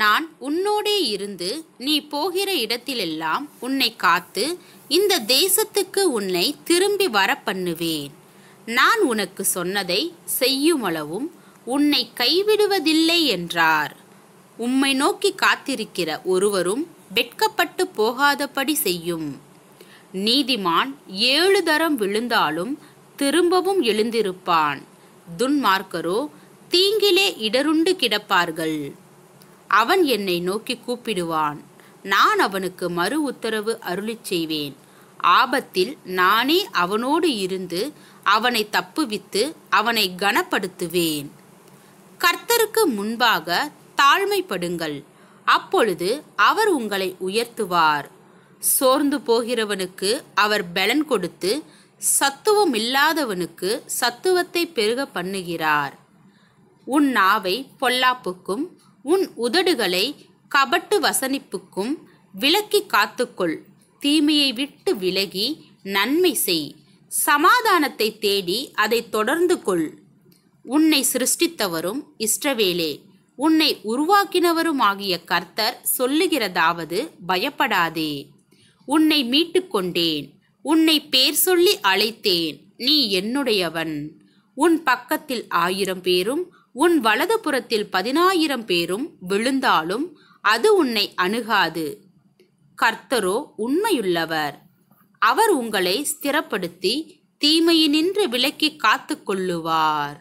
நான் உன்னோடே இருந்து நீ போகிற இடத்திலெல்லாம் உன்னை காத்து இந்த தேசத்துக்கு உன்னை திரும்பி வர பண்ணுவேன் நான் உனக்கு சொன்னதை செய்யுமளவும் உன்னை கைவிடுவதில்லை என்றார் உம்மை நோக்கி காத்திருக்கிற ஒருவரும் வெட்கப்பட்டு போகாதபடி செய்யும் நீதிமான் ஏழு தரம் விழுந்தாலும் திரும்பவும் எழுந்திருப்பான் துன்மார்க்கரோ தீங்கிலே இடருண்டு கிடப்பார்கள் அவன் என்னை நோக்கி கூப்பிடுவான் நான் அவனுக்கு மறு உத்தரவு அருளி செய்வேன் ஆபத்தில் நானே அவனோடு இருந்து அவனை தப்புவித்து அவனை கனப்படுத்துவேன் கர்த்தருக்கு முன்பாக தாழ்மைப்படுங்கள் அப்பொழுது அவர் உங்களை உயர்த்துவார் சோர்ந்து போகிறவனுக்கு அவர் பலன் கொடுத்து சத்துவம் இல்லாதவனுக்கு சத்துவத்தை பெருக பண்ணுகிறார் உன் நாவை பொல்லாப்புக்கும் உன் உதடுகளை கபட்டு வசனிப்புக்கும் விலக்கி காத்துக்கொள் தீமையை விட்டு விலகி நன்மை செய் சமாதானத்தை தேடி அதை தொடர்ந்து கொள் உன்னை சிருஷ்டித்தவரும் இஷ்டவேலே உன்னை உருவாக்கினவருமாகிய கர்த்தர் சொல்லுகிறதாவது பயப்படாதே உன்னை மீட்டு கொண்டேன் உன்னை பேர் சொல்லி அழைத்தேன் நீ என்னுடையவன் உன் பக்கத்தில் ஆயிரம் பேரும் உன் வலது புறத்தில் பதினாயிரம் பேரும் விழுந்தாலும் அது உன்னை அணுகாது கர்த்தரோ உண்மையுள்ளவர் அவர் உங்களை ஸ்திரப்படுத்தி தீமையினின்று விலக்கி காத்து கொள்ளுவார்